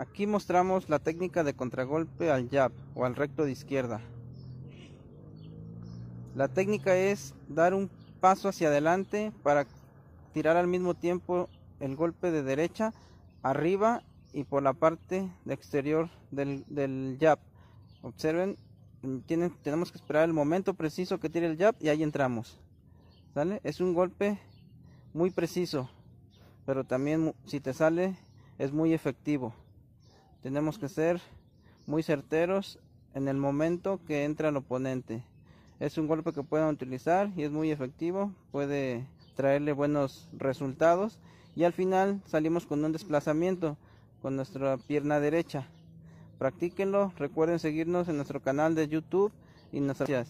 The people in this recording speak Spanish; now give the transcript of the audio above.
Aquí mostramos la técnica de contragolpe al jab o al recto de izquierda. La técnica es dar un paso hacia adelante para tirar al mismo tiempo el golpe de derecha arriba y por la parte exterior del, jab. Observen, tenemos que esperar el momento preciso que tire el jab y ahí entramos. Es un golpe muy preciso, pero también si te sale es muy efectivo. Tenemos que ser muy certeros en el momento que entra el oponente. Es un golpe que pueden utilizar y es muy efectivo, puede traerle buenos resultados y al final salimos con un desplazamiento con nuestra pierna derecha. Practíquenlo, recuerden seguirnos en nuestro canal de YouTube y nuestras